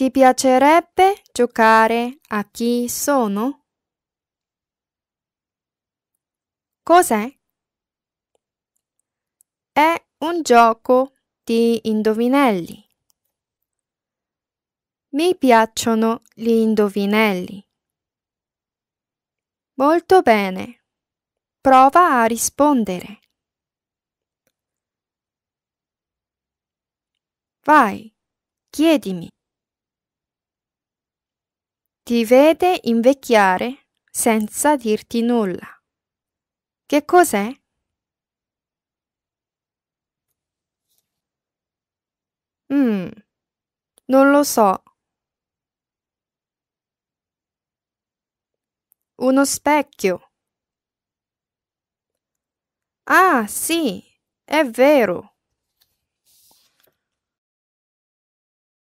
Ti piacerebbe giocare a chi sono? Cos'è? È un gioco di indovinelli. Mi piacciono gli indovinelli. Molto bene. Prova a rispondere. Vai, chiedimi ti vede invecchiare senza dirti nulla. Che cos'è? Mm, non lo so. Uno specchio. Ah, sì, è vero.